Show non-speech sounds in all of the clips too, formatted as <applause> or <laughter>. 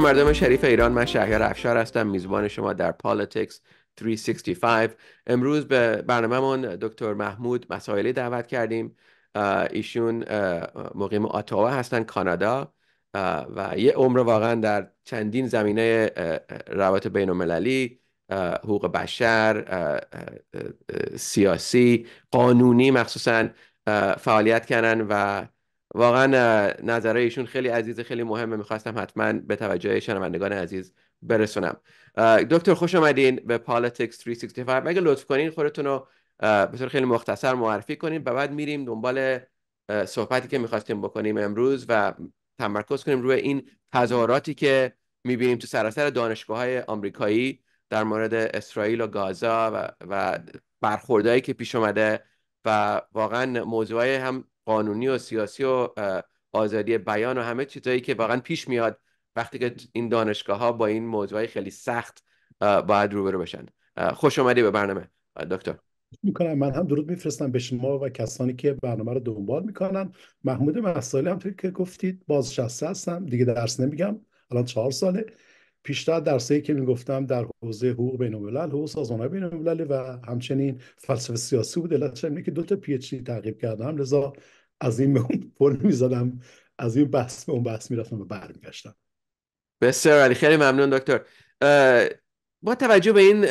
مردم شریف ایران من شهریار افشار هستم میزبان شما در پالیتکس 365 امروز به من دکتر محمود مسائلی دعوت کردیم ایشون مقیم اتاوا هستن کانادا و یه عمر واقعا در چندین زمینه روابط بین المللی حقوق بشر سیاسی قانونی مخصوصا فعالیت کردن و واقعا نظرهای ایشون خیلی عزیزه خیلی مهمه میخواستم حتما به توجه شنوندگان عزیز برسونم دکتر خوش آمدین به پالیتیکس 365 مگه لطف کنین خودتون رو به طور خیلی مختصر معرفی کنین و بعد میریم دنبال صحبتی که میخواستیم بکنیم امروز و تمرکز کنیم روی این تظاهراتی که میبینیم تو سراسر دانشگاه های آمریکایی در مورد اسرائیل و گازا و, و برخوردهایی که پیش اومده و واقعا موضوعی هم قانونی و سیاسی و آزادی بیان و همه چیزهایی که واقعا پیش میاد وقتی که این دانشگاه ها با این موضوعی خیلی سخت باید روبرو بشن خوش اومدی به برنامه دکتر میکنم من هم درود میفرستم به شما و کسانی که برنامه رو دنبال میکنن محمود محصالی هم که گفتید بازنشسته هستم دیگه درس نمیگم الان چهار ساله پیشتر درسی که میگفتم در حوزه حقوق بین الملل حقوق سازمان بین و همچنین فلسفه سیاسی بود البته اینه که دو تا پی اچ تعقیب کردم لذا از این به اون پر میزدم از این بحث به اون بحث میرفتم و برمیگشتم بسیار علی خیلی ممنون دکتر با توجه به این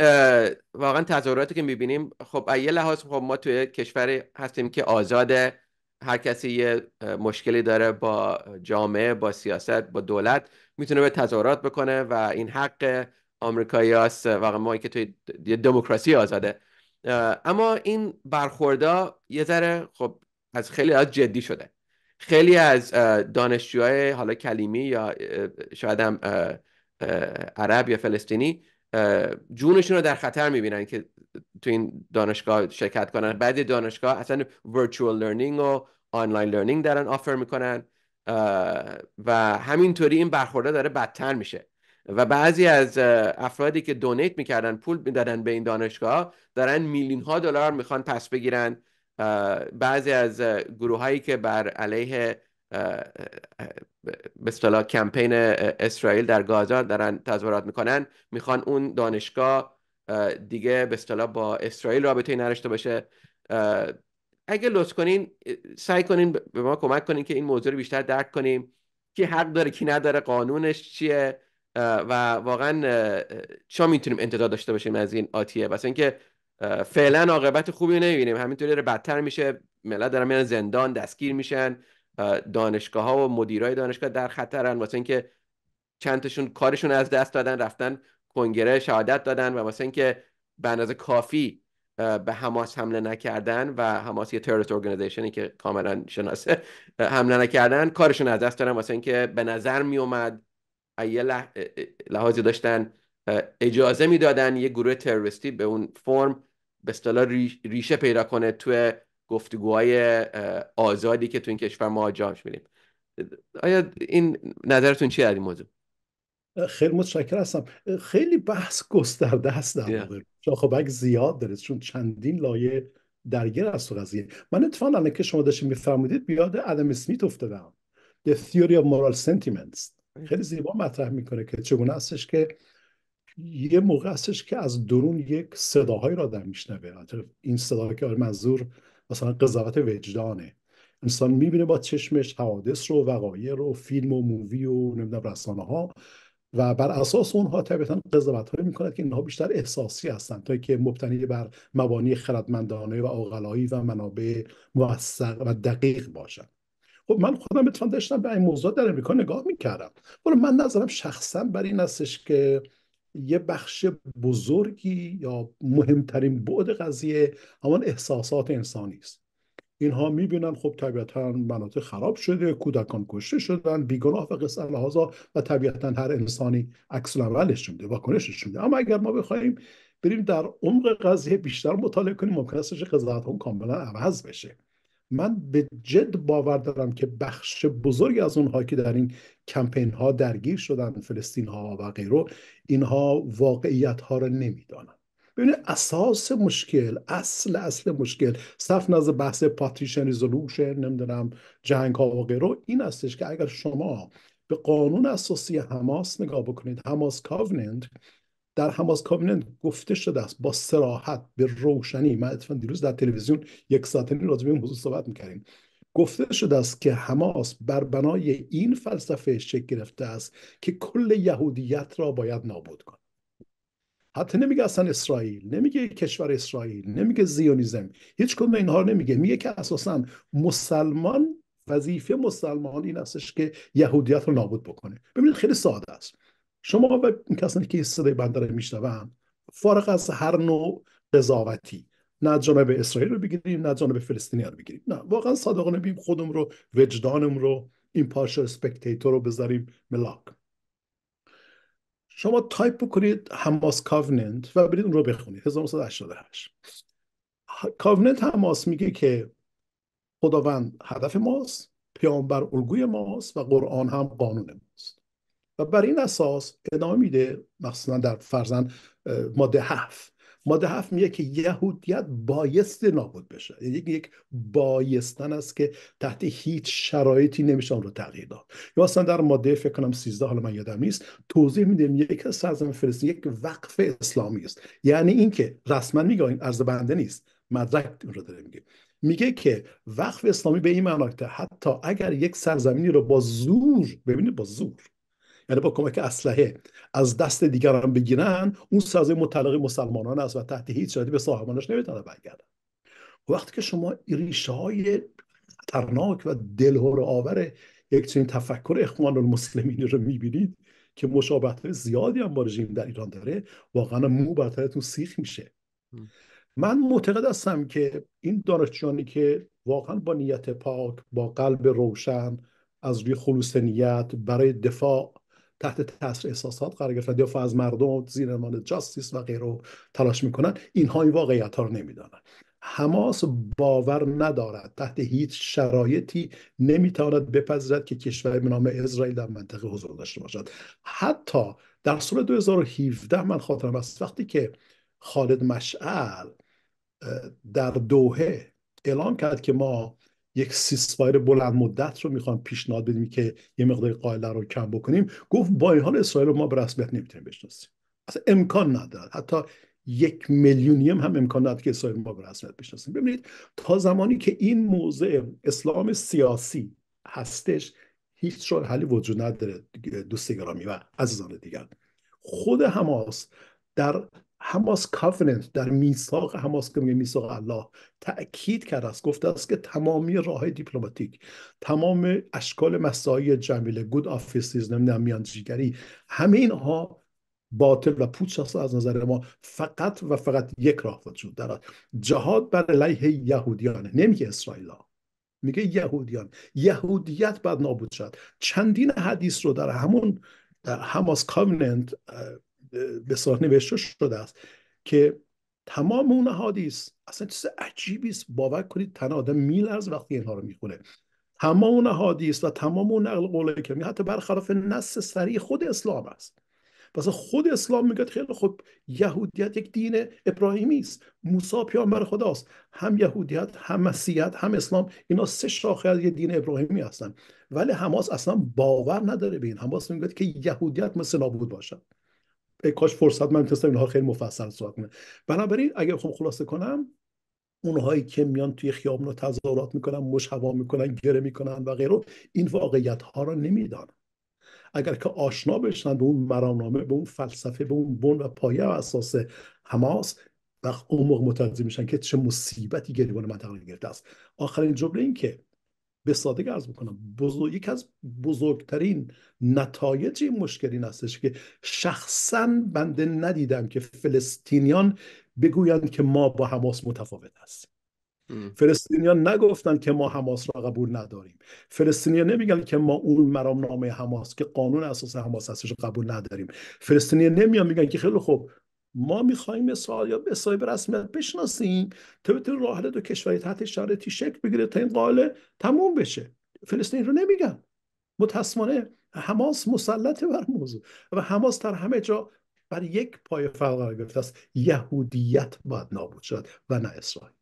واقعا تظاهراتی که میبینیم خب یه لحاظ خب ما توی کشور هستیم که آزاده هر کسی یه مشکلی داره با جامعه با سیاست با دولت میتونه به تظاهرات بکنه و این حق آمریکایی هست و ما که توی دموکراسی آزاده اما این برخوردا یه ذره خب از خیلی از جدی شده خیلی از دانشجوهای حالا کلیمی یا شاید هم عرب یا فلسطینی جونشون رو در خطر میبینن که تو این دانشگاه شرکت کنن بعد دانشگاه اصلا ورچوال لرنینگ و آنلاین لرنینگ دارن آفر میکنن و همینطوری این برخورده داره بدتر میشه و بعضی از افرادی که دونیت میکردن پول میدادن به این دانشگاه دارن میلیون ها دلار میخوان پس بگیرن بعضی از گروه هایی که بر علیه به کمپین اسرائیل در گازا دارن تظاهرات میکنن میخوان اون دانشگاه دیگه به اصطلاح با اسرائیل رابطه نرشته نداشته باشه اگه لطف کنین سعی کنین به ما کمک کنین که این موضوع رو بیشتر درک کنیم که حق داره کی نداره قانونش چیه و واقعا چا میتونیم انتظار داشته باشیم از این آتیه واسه اینکه فعلا عاقبت خوبی نمیبینیم همینطوری داره بدتر میشه ملت دارن میرن زندان دستگیر میشن دانشگاه ها و مدیرای دانشگاه در خطرن واسه اینکه چند کارشون از دست دادن رفتن کنگره شهادت دادن و واسه اینکه به اندازه کافی به حماس حمله نکردن و حماس یه تروریست ارگانیزیشنی که کاملا شناسه حمله نکردن کارشون از دست دارن واسه اینکه به نظر می اومد یه لحاظی داشتن اجازه میدادن یه گروه تروریستی به اون فرم به اصطلاح ریشه پیدا کنه توی گفتگوهای آزادی که تو این کشور ما جامش میدیم آیا این نظرتون چیه در این موضوع خیلی متشکر هستم خیلی بحث گسترده هست شاخوبک خب زیاد داره چون چندین لایه درگیر است قضیه من اتفاقا الان که شما داشتین میفرمودید بیاد ادم اسمیت افتادم The Theory of Moral Sentiments خیلی زیبا مطرح میکنه که چگونه هستش که یه موقع هستش که از درون یک صداهایی را در میشنوه این صداهایی که منظور مثلا قضاوت وجدانه انسان میبینه با چشمش حوادث رو وقایع رو فیلم و مووی و نمیدونم رسانه ها و بر اساس اونها طبیعتا قضاوت هایی میکند که اینها بیشتر احساسی هستند تا که مبتنی بر مبانی خردمندانه و اوقلایی و منابع موثق و دقیق باشند خب من خودم اتفاق داشتم به این موضوع در امریکا نگاه میکردم ولی من نظرم شخصا بر این استش که یه بخش بزرگی یا مهمترین بعد قضیه همان احساسات انسانی است اینها میبینن خب طبیعتا مناطق خراب شده کودکان کشته شدن بیگناه و قصه لحاظا و طبیعتا هر انسانی عکس العملش میده واکنشش میده اما اگر ما بخوایم بریم در عمق قضیه بیشتر مطالعه کنیم ممکن است قضاوت هم کاملا عوض بشه من به جد باور دارم که بخش بزرگی از اونها که در این کمپین ها درگیر شدن فلسطین ها و غیره اینها واقعیت ها رو نمیدانند ببینید اساس مشکل اصل اصل مشکل صرف نظر بحث پاتیشن، ریزولوشن نمیدونم جنگ ها و غیره این هستش که اگر شما به قانون اساسی حماس نگاه بکنید حماس کاوننت در حماس کاوننت گفته شده است با سراحت به روشنی من اتفاقا دیروز در تلویزیون یک ساعت نیم راجع به این موضوع صحبت میکردیم گفته شده است که حماس بر بنای این فلسفه شکل گرفته است که کل یهودیت را باید نابود کند حتی نمیگه اصلا اسرائیل نمیگه کشور اسرائیل نمیگه زیونیزم هیچ کدوم اینها نمیگه میگه که اساسا مسلمان وظیفه مسلمان این استش که یهودیت رو نابود بکنه ببینید خیلی ساده است شما و کسانی که صدای بنده رو میشنوم فارغ از هر نوع قضاوتی نه جانب اسرائیل رو بگیریم نه جانب فلسطینیان رو بگیریم نه واقعا صادقانه بیم خودم رو وجدانم رو این پارشا اسپکتیتور رو بذاریم ملاک شما تایپ بکنید هماس کاوننت و برید اون رو بخونید 1988 کاوننت هماس میگه که خداوند هدف ماست پیامبر الگوی ماست و قرآن هم قانون ماست و بر این اساس ادامه میده مخصوصا در فرزن ماده هفت ماده هفت میگه که یهودیت بایست نابود بشه یک یعنی یک بایستن است که تحت هیچ شرایطی نمیشه اون رو تغییر داد یا اصلا در ماده فکر کنم 13 حالا من یادم نیست توضیح میدیم یک سرزم فلسطین یک وقف اسلامی است یعنی اینکه رسما میگه این ارزه بنده نیست مدرک رو داره میگه میگه که وقف اسلامی به این معنا که حتی اگر یک سرزمینی رو با زور ببینید با زور یعنی با کمک اسلحه از دست دیگران بگیرن اون سازه متعلق مسلمانان است و تحت هیچ شرایطی به صاحبانش نمیتونن برگردن وقتی که شما ریشه های خطرناک و دلهور آور یک چنین تفکر اخوان المسلمین رو میبینید که مشابهت زیادی هم با رژیم در ایران داره واقعا مو برترتون سیخ میشه من معتقد هستم که این دانشجویانی که واقعا با نیت پاک با قلب روشن از روی خلوص نیت برای دفاع تحت تاثیر احساسات قرار گرفتن یا از مردم زیر عنوان جاستیس و غیره تلاش میکنند اینها این واقعیت ها رو نمیدانن حماس باور ندارد تحت هیچ شرایطی نمیتواند بپذیرد که کشوری به نام اسرائیل در منطقه حضور داشته باشد حتی در سال 2017 من خاطرم است وقتی که خالد مشعل در دوهه اعلام کرد که ما یک سیسپایر بلند مدت رو میخوام پیشنهاد بدیم که یه مقدار قائله رو کم بکنیم گفت با این حال اسرائیل رو ما به رسمیت نمیتونیم بشناسیم اصلا امکان ندارد حتی یک میلیونیم هم امکان ندارد که اسرائیل ما به رسمیت بشناسیم ببینید تا زمانی که این موضع اسلام سیاسی هستش هیچ راه حلی وجود نداره دوست گرامی و عزیزان دیگر خود حماس در حماس کافننت در میثاق حماس که میگه میثاق الله تاکید کرده است گفته است که تمامی راه دیپلماتیک تمام اشکال مساعی جمیله گود آفیسیز نمیدونم میانجیگری همه اینها باطل و پوچ است از نظر ما فقط و فقط یک راه وجود دارد جهاد بر علیه یهودیان نمیگه اسرائیل میگه یهودیان یهودیت بعد نابود شد چندین حدیث رو در همون حماس کاوننت به صورت نوشته شده است که تمام اون حدیث اصلا چیز عجیبی است باور کنید تن آدم میلرز وقتی اینها رو میخونه تمام اون حدیث و تمام اون نقل قوله که حتی برخلاف نص سریع خود اسلام است پس خود اسلام میگه خیلی خوب یهودیت یک دین ابراهیمی است موسی پیامبر خداست هم یهودیت هم مسیحیت هم اسلام اینا سه شاخه از یه دین ابراهیمی هستن ولی حماس اصلا باور نداره به این حماس میگه که یهودیت مثل نابود باشد ای کاش فرصت من میتونستم اینها خیلی مفصل صحبت کنم بنابراین اگر خب خلاصه کنم اونهایی که میان توی خیابون تظاهرات میکنن مش هوا میکنن گره میکنن و غیره این واقعیت ها را نمیدانن اگر که آشنا بشن به اون مرامنامه به اون فلسفه به اون بن و پایه و اساس حماس و اون موقع میشن که چه مصیبتی گریبان منطقه گرفته است آخرین جمله این که به سادگی عرض میکنم بزرگ... یک از بزرگترین نتایج این مشکل هستش که شخصا بنده ندیدم که فلسطینیان بگویند که ما با حماس متفاوت هستیم فلسطینیان نگفتن که ما حماس را قبول نداریم فلسطینیان نمیگن که ما اون مرام نامه حماس که قانون اساس حماس هستش قبول نداریم فلسطینیان نمیان میگن که خیلی خوب ما میخوایم اسرائیل یا به اسرائیل به رسمیت بشناسیم تا بتونه راه دو کشوری تحت شرایطی شکل بگیره تا این قاله تموم بشه فلسطین رو نمیگم متاسفانه حماس مسلطه بر موضوع و حماس در همه جا بر یک پای قرار گرفته است یهودیت باید نابود شد و نه اسرائیل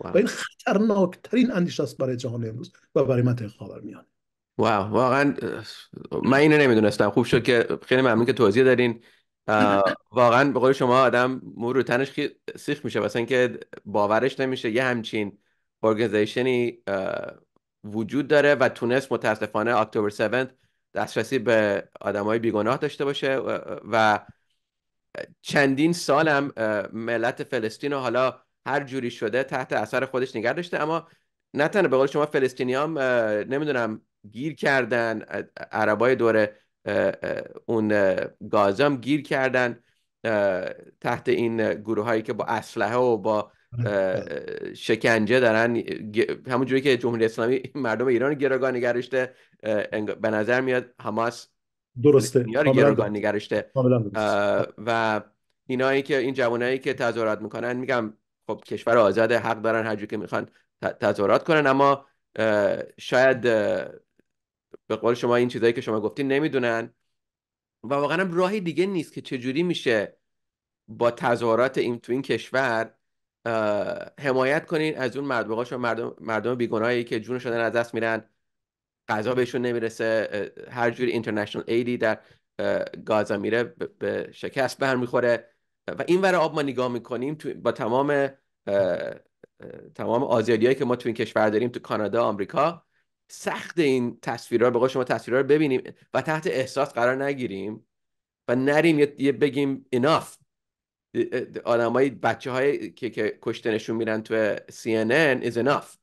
و این خطرناکترین اندیشه است برای جهان امروز و برای منطقه خاورمیانه واو واقعا من اینو نمیدونستم خوب شد که خیلی ممنون که توضیح دارین واقعا به قول شما آدم مو رو تنش که سیخ میشه واسه اینکه باورش نمیشه یه همچین ارگنزیشنی وجود داره و تونست متاسفانه اکتبر 7 دسترسی به آدم های بیگناه داشته باشه و چندین سالم ملت فلسطین و حالا هر جوری شده تحت اثر خودش نگه داشته اما نه تنها به قول شما فلسطینی هم نمیدونم گیر کردن عربای دوره اون گازم گیر کردن تحت این گروه هایی که با اسلحه و با آره، آره. شکنجه دارن همونجوری که جمهوری اسلامی مردم ایران گروگان نگرشته به نظر میاد حماس درسته گرگان نگرشته و اینایی که این جوانایی که تظاهرات میکنن میگم خب کشور آزاده حق دارن هر که میخوان تظاهرات کنن اما شاید به قول شما این چیزایی که شما گفتین نمیدونن و واقعا هم راهی دیگه نیست که چجوری میشه با تظاهرات این تو این کشور حمایت کنین از اون مردم مردم مردم بیگناهی که شدن از دست میرن غذا بهشون نمیرسه هر جوری اینترنشنال ایدی در گازا میره به شکست بر میخوره و این ور آب ما نگاه میکنیم تو با تمام تمام هایی که ما تو این کشور داریم تو کانادا آمریکا سخت این تصویرها به شما تصویرها رو ببینیم و تحت احساس قرار نگیریم و نریم یه بگیم enough آدمای بچه های که, که کشته نشون میرن تو CNN از enough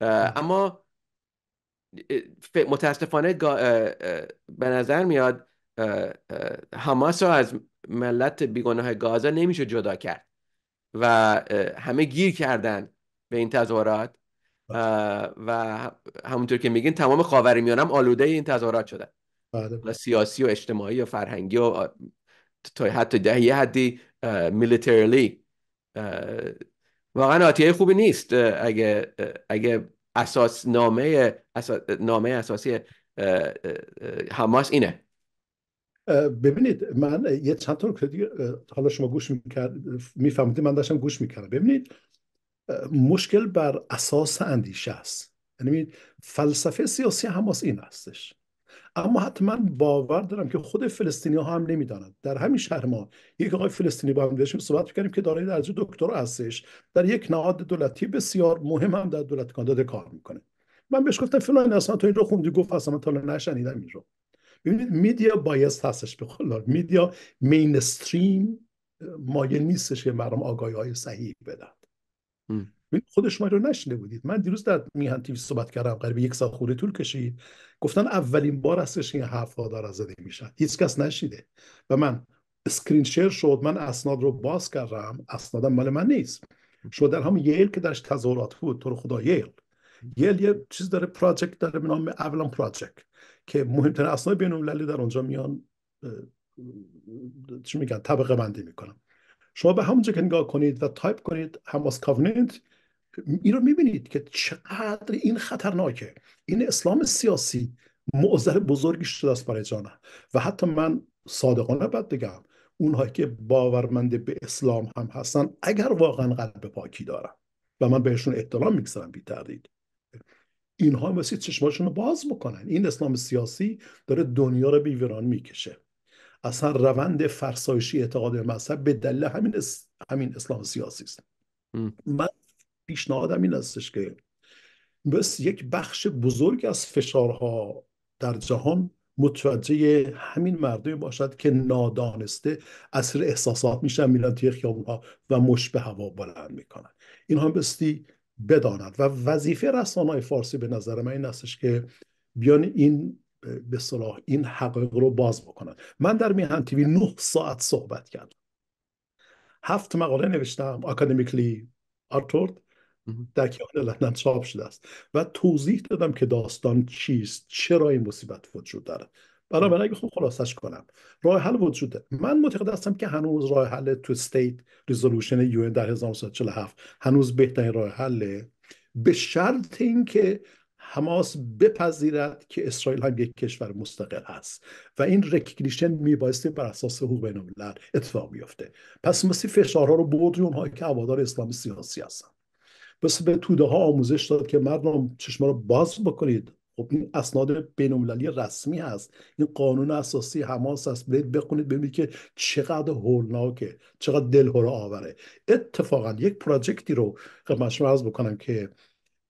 اما متاسفانه به نظر میاد حماس رو از ملت بیگناه گازا نمیشه جدا کرد و همه گیر کردن به این تظاهرات و همونطور که میگین تمام خاورمیانه هم آلوده این تظاهرات شده بله. سیاسی و اجتماعی و فرهنگی و تا حتی دهی یه حدی میلیترلی واقعا آتیه خوبی نیست اگه اگه اساس نامه اساس نامه اساسی حماس اینه ببینید من یه چند تا حالا شما گوش میکرد میفهمید من داشتم گوش میکردم ببینید مشکل بر اساس اندیشه است یعنی فلسفه سیاسی حماس این هستش اما حتما باور دارم که خود فلسطینی ها هم نمیدانند در همین شهر ما یک آقای فلسطینی با هم داشتیم صحبت کردیم که دارای درجه دکتر هستش در یک نهاد دولتی بسیار مهم هم در دولت کاندید کار میکنه من بهش گفتم فلان اصلا تو این رو خوندی گفت اصلا من تا نشنیدم این رو ببینید میدیا بایست هستش به میدیا مینستریم مایل نیستش که مردم آگاهی های صحیح بدن خود شما رو نشنیده بودید من دیروز در میهن تیوی صحبت کردم قریب یک سال خوره طول کشید گفتن اولین بار هستش این حرف ها داره زده میشن هیچ کس نشیده و من سکرین شیر شد من اسناد رو باز کردم اسنادم مال من نیست شما در هم ییل که درش تظاهرات بود تو رو خدا ییل یل یه چیز داره پراجکت داره به نام اولان پراجکت که مهمترین اسناد بین لالی در اونجا میان چی میگن طبقه بندی میکنم شما به همونجا که نگاه کنید و تایپ کنید هماس کاوننت این رو میبینید که چقدر این خطرناکه این اسلام سیاسی معذر بزرگی شده است برای جانه و حتی من صادقانه بد بگم اونهایی که باورمند به اسلام هم هستن اگر واقعا قلب پاکی دارن و من بهشون احترام میگذارم بی تردید اینها مثل چشماشون رو باز بکنن این اسلام سیاسی داره دنیا رو به ویران میکشه اصلا روند فرسایشی اعتقاد به مذهب به دلیل همین, اس... همین اسلام سیاسی است من پیشنهادم این استش که بس یک بخش بزرگ از فشارها در جهان متوجه همین مردمی باشد که نادانسته اثر احساسات میشن میرن توی خیابونها و مش به هوا بلند میکنن این هم بستی بداند و وظیفه رسانه فارسی به نظر من این استش که بیان این به صلاح این حقایق رو باز بکنن من در میهن تیوی 9 ساعت صحبت کردم هفت مقاله نوشتم اکادمیکلی آرتورد در کیان لندن چاپ شده است و توضیح دادم که داستان چیست چرا این مصیبت وجود دارد من اگه خب خلاصش کنم راه حل وجوده من معتقد هستم که هنوز راه حل تو استیت ریزولوشن یو در 1947 هنوز بهترین راه حله به شرط اینکه حماس بپذیرد که اسرائیل هم یک کشور مستقل است و این رکگنیشن میبایستی بر اساس حقوق بین اتفاق بیفته پس مسی فشارها رو بود اونهایی که هوادار اسلام سیاسی هستن پس به توده ها آموزش داد که مردم چشما رو باز بکنید خب این اسناد بینالمللی رسمی هست این قانون اساسی حماس است برید بخونید ببینید که چقدر هولناکه چقدر دلهره آوره اتفاقا یک پراجکتی رو خدمت شما بکنم که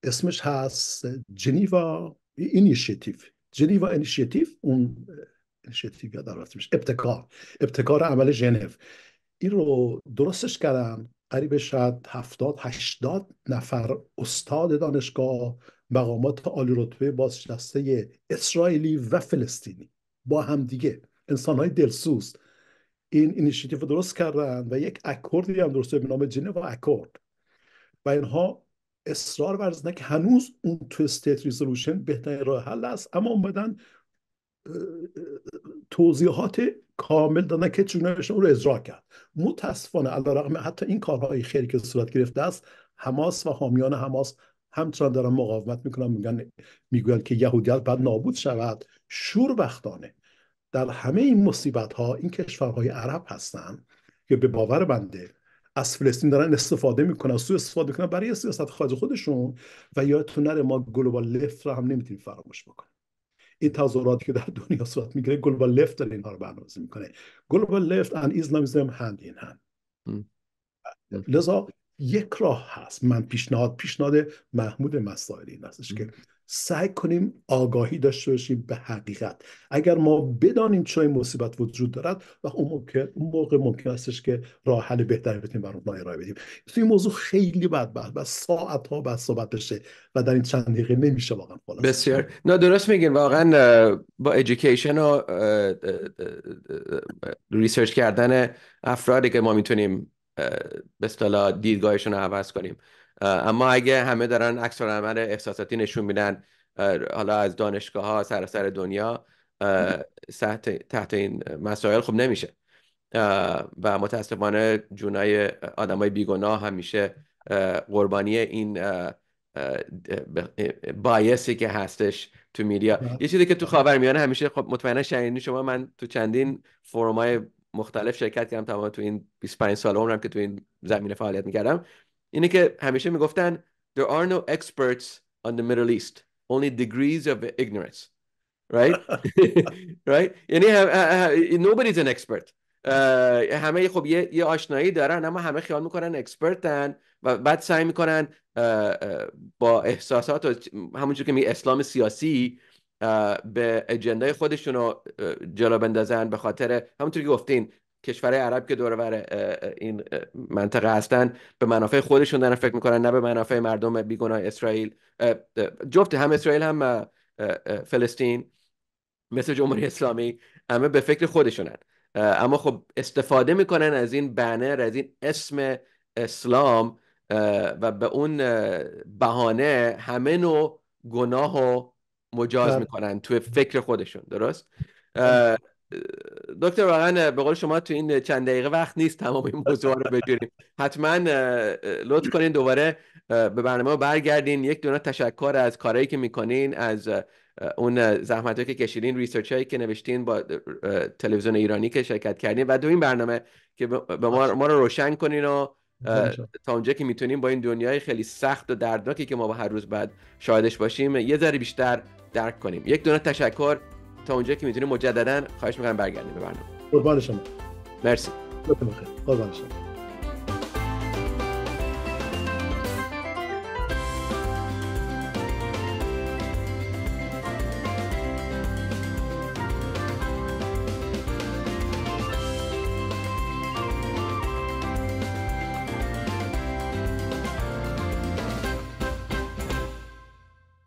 اسمش هست جنیوا اینیشیتیف جنیوا اینیشیتیف اون اینیشیتیف یاد رفتمش ابتکار ابتکار عمل ژنو این رو درستش کردن قریب شاید هفتاد هشتاد نفر استاد دانشگاه مقامات عالی رتبه بازنشسته اسرائیلی و فلسطینی با هم دیگه انسانهای دلسوز این رو درست کردن و یک اکوردی هم درست به نام جنوا اکورد و اینها اصرار ورزیدن که هنوز اون تو استیت ریزولوشن بهترین راه حل است اما اومدن توضیحات کامل دادن که چونه اون رو اجرا کرد متاسفانه رقم حتی این کارهای خیلی که صورت گرفته است حماس و حامیان حماس همچنان دارن مقاومت میکنن میگن میگویند که یهودیت باید نابود شود شور وقتانه در همه این مصیبت ها این کشورهای عرب هستند که به باور بنده از فلسطین دارن استفاده میکنن سو استفاده میکنن برای سیاست خارج خودشون و یادتون نره ما گلوبال لفت رو هم نمیتونیم فراموش بکنیم این تظاهراتی که در دنیا صورت میگیره گلوبال لفت داره اینها رو برنامه‌ریزی میکنه گلوبال لفت ان ایزلامیزم هند این هند لذا یک راه هست من پیشنهاد پیشنهاد محمود مسائلی این هستش که سعی کنیم آگاهی داشته باشیم به حقیقت اگر ما بدانیم چه مصیبت وجود دارد و اون موقع, اون موقع ممکن استش که راه حل بهتری بتونیم برای اونها ارائه بدیم این موضوع خیلی بد بعد و ساعت ها بعد صحبت بشه و در این چند دقیقه نمیشه واقعا خلاص بسیار نه درست میگین واقعا با ادویکیشن و ریسرچ کردن افرادی که ما میتونیم به اصطلاح دیدگاهشون رو عوض کنیم اما اگه همه دارن عکس عمل احساساتی نشون میدن حالا از دانشگاه ها سر سر دنیا تحت این مسائل خوب نمیشه و متاسفانه جونای آدمای بیگناه همیشه قربانی این بایسی که هستش تو میدیا یه چیزی که تو میانه همیشه خب مطمئنا شنیدین شما من تو چندین های مختلف شرکت کردم تمام تو این 25 سال عمرم که تو این زمینه فعالیت میکردم اینه که همیشه میگفتن there are no experts on the Middle East only degrees of ignorance right <laughs> right یعنی nobody's an expert Uh, همه خب یه, یه آشنایی دارن اما همه خیال میکنن اکسپرتن و بعد سعی میکنن uh, uh, با احساسات و همونجور که می اسلام سیاسی به اجندای خودشون رو جلو بندازن به خاطر همونطور که گفتین کشورهای عرب که دور این منطقه هستن به منافع خودشون دارن فکر میکنن نه به منافع مردم بیگناه اسرائیل جفت هم اسرائیل هم فلسطین مثل جمهوری اسلامی همه به فکر خودشونن اما خب استفاده میکنن از این بنر از این اسم اسلام و به اون بهانه همه نوع گناه و مجاز بله. میکنن توی فکر خودشون درست دکتر واقعا به قول شما تو این چند دقیقه وقت نیست تمام این موضوع رو بجوریم حتما لطف کنین دوباره به برنامه برگردین یک دونه تشکر از کارهایی که میکنین از اون زحمت که کشیدین ریسرچ هایی که نوشتین با تلویزیون ایرانی که شرکت کردین و دو این برنامه که به ما, رو روشن کنین و تا اونجا که میتونیم با این دنیای خیلی سخت و دردناکی که ما با هر روز بعد شاهدش باشیم یه ذره بیشتر درک کنیم یک دونه تشکر تا اونجا که میتونیم مجددا خواهش میکنم برگردیم به برنامه قربان شما مرسی قربان شما